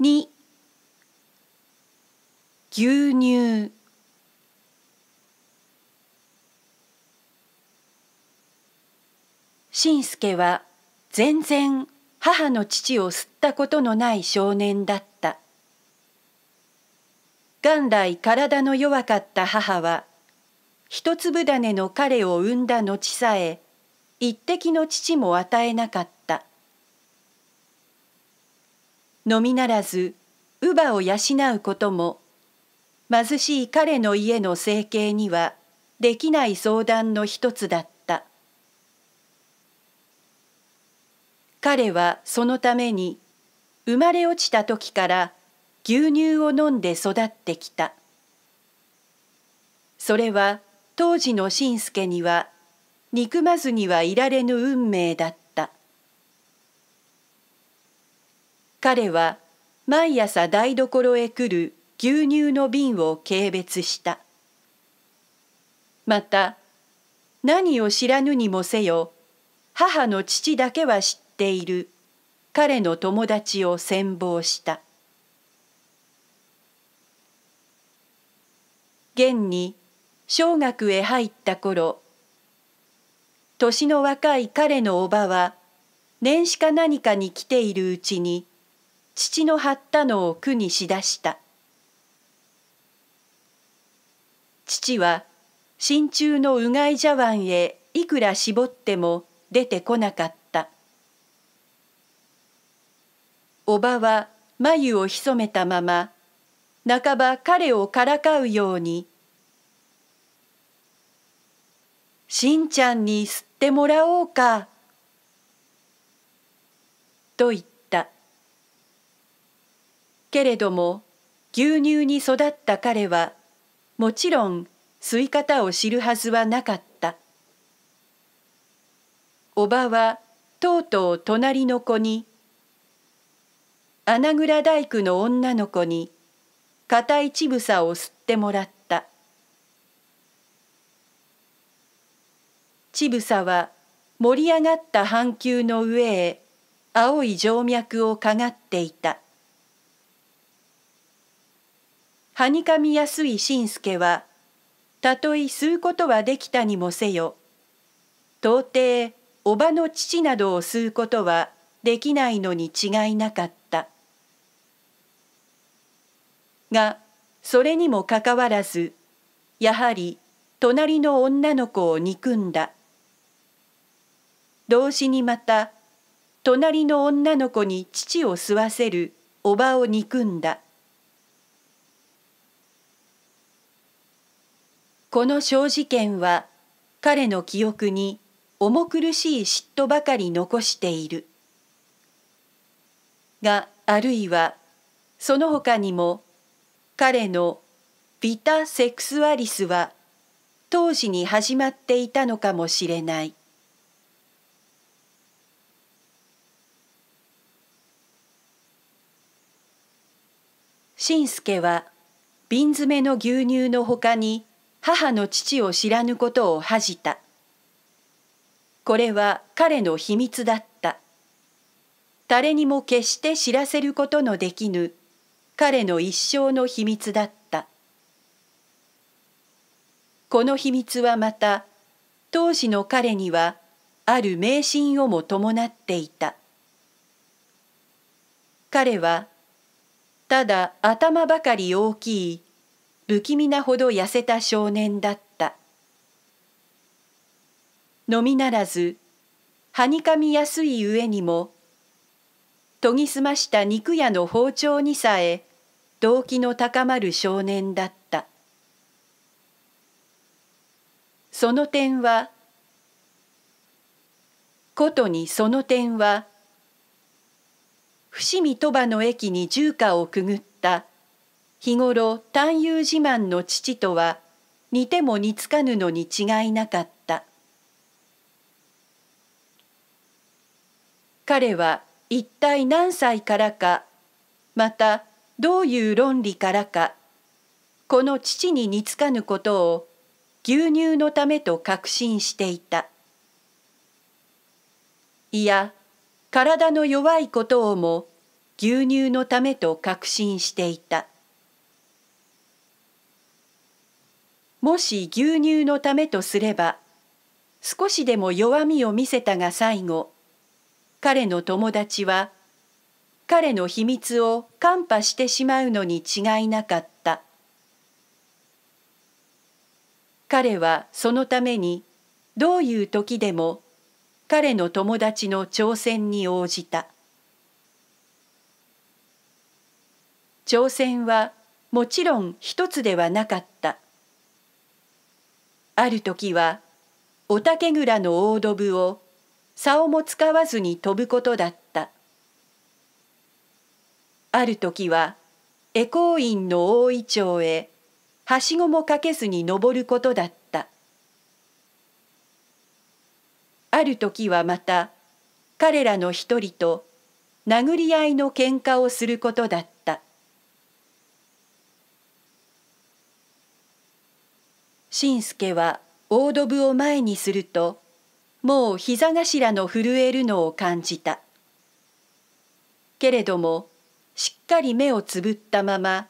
2牛乳新助は全然母の父を吸ったことのない少年だった元来体の弱かった母は一粒種の彼を産んだ後さえ一滴の乳も与えなかったのみならず乳母を養うことも貧しい彼の家の生計にはできない相談の一つだった彼はそのために生まれ落ちた時から牛乳を飲んで育ってきたそれは当時の信助には憎まずにはいられぬ運命だった彼は毎朝台所へ来る牛乳の瓶を軽蔑した。また何を知らぬにもせよ母の父だけは知っている彼の友達を羨望した現に小学へ入った頃年の若い彼の叔母は年始か何かに来ているうちに父の張ったのを苦にしだした父は真鍮のうがい茶碗へいくら絞っても出てこなかったおばは眉をひそめたまま半ば彼をからかうように「しんちゃんに吸ってもらおうか」と言ったけれども牛乳に育った彼はもちろん吸い方を知るはずはなかったおばはとうとう隣の子に穴蔵大工の女の子に硬い乳房を吸ってもらった乳房は盛り上がった半球の上へ青い静脈をかがっていた。はにかみやすいしんすけはたとえ吸うことはできたにもせよ到底おばの父などを吸うことはできないのに違いなかったがそれにもかかわらずやはり隣の女の子を憎んだ同時にまた隣の女の子に乳を吸わせるおばを憎んだこの小事件は彼の記憶に重苦しい嫉妬ばかり残している。があるいはその他にも彼のビタ・セクスアリスは当時に始まっていたのかもしれない。しんすけは瓶詰めの牛乳のほかに母の父を知らぬことを恥じた。これは彼の秘密だった。誰にも決して知らせることのできぬ彼の一生の秘密だった。この秘密はまた当時の彼にはある迷信をも伴っていた。彼はただ頭ばかり大きい不気味なほど痩せた少年だったのみならずはにかみやすい上にも研ぎ澄ました肉屋の包丁にさえ動機の高まる少年だったその点はことにその点は伏見鳥羽の駅に住家をくぐった日頃探幽自慢の父とは似ても似つかぬのに違いなかった彼は一体何歳からかまたどういう論理からかこの父に似つかぬことを牛乳のためと確信していたいや体の弱いことをも牛乳のためと確信していた。もし牛乳のためとすれば少しでも弱みを見せたが最後彼の友達は彼の秘密を看破してしまうのに違いなかった彼はそのためにどういう時でも彼の友達の挑戦に応じた挑戦はもちろん一つではなかった。ある時はお竹蔵の大土ぶを竿も使わずに飛ぶことだったある時は恵光院の大井町へはしごもかけずに登ることだったある時はまた彼らの一人と殴り合いの喧嘩をすることだった新助は大どぶを前にするともう膝頭の震えるのを感じたけれどもしっかり目をつぶったまま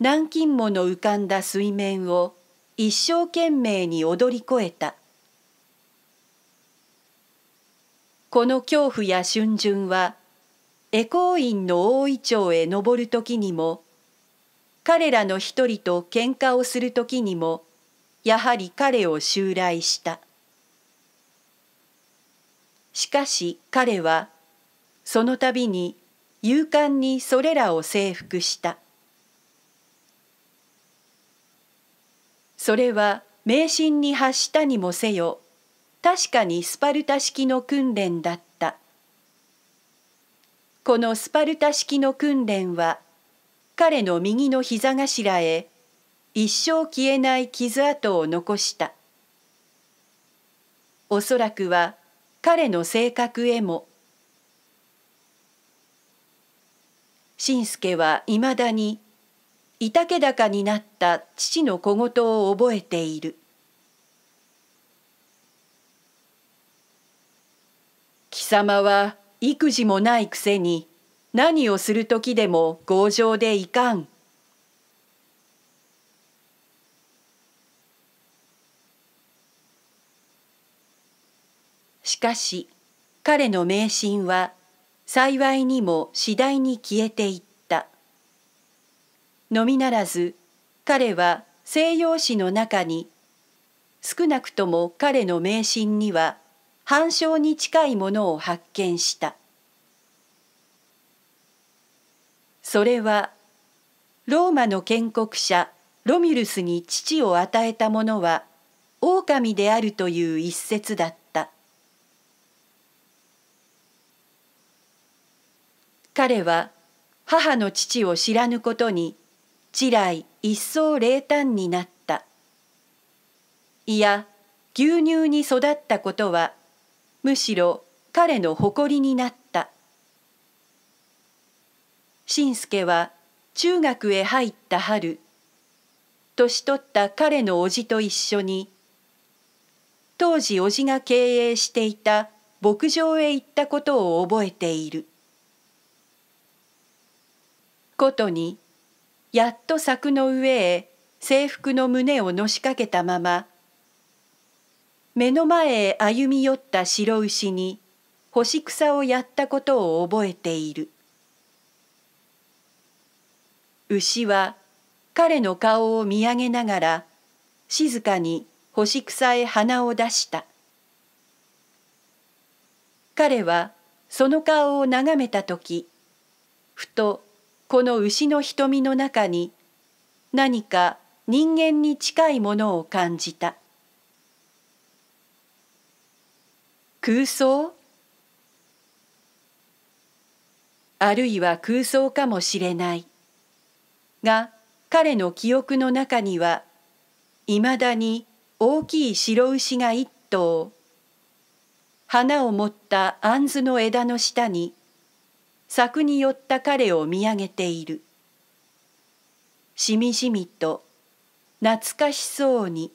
南京もの浮かんだ水面を一生懸命に踊り越えたこの恐怖や春巡は恵光院の大井町へ登る時にも彼らの一人と喧嘩をする時にもやはり彼を襲来したしかし彼はその度に勇敢にそれらを征服したそれは迷信に発したにもせよ確かにスパルタ式の訓練だったこのスパルタ式の訓練は彼の右の膝頭へ一生消えない傷跡を残したおそらくは彼の性格へも信助はいまだにいたけだかになった父の小言を覚えている貴様は育児もないくせに何をする時でも強情でいかん。かし彼の迷信は幸いにも次第に消えていったのみならず彼は西洋史の中に少なくとも彼の迷信には反証に近いものを発見したそれはローマの建国者ロミュルスに父を与えたものは狼であるという一説だった彼は母の父を知らぬことに地来一層冷淡になったいや牛乳に育ったことはむしろ彼の誇りになった信助は中学へ入った春年取った彼の叔父と一緒に当時叔父が経営していた牧場へ行ったことを覚えている。ことにやっと柵の上へ制服の胸をのしかけたまま目の前へ歩み寄った白牛に干し草をやったことを覚えている牛は彼の顔を見上げながら静かに干し草へ鼻を出した彼はその顔を眺めた時ふとこの牛の瞳の中に何か人間に近いものを感じた空想あるいは空想かもしれないが彼の記憶の中にはいまだに大きい白牛が一頭花を持った杏の枝の下に柵に寄った彼を見上げているしみじみと懐かしそうに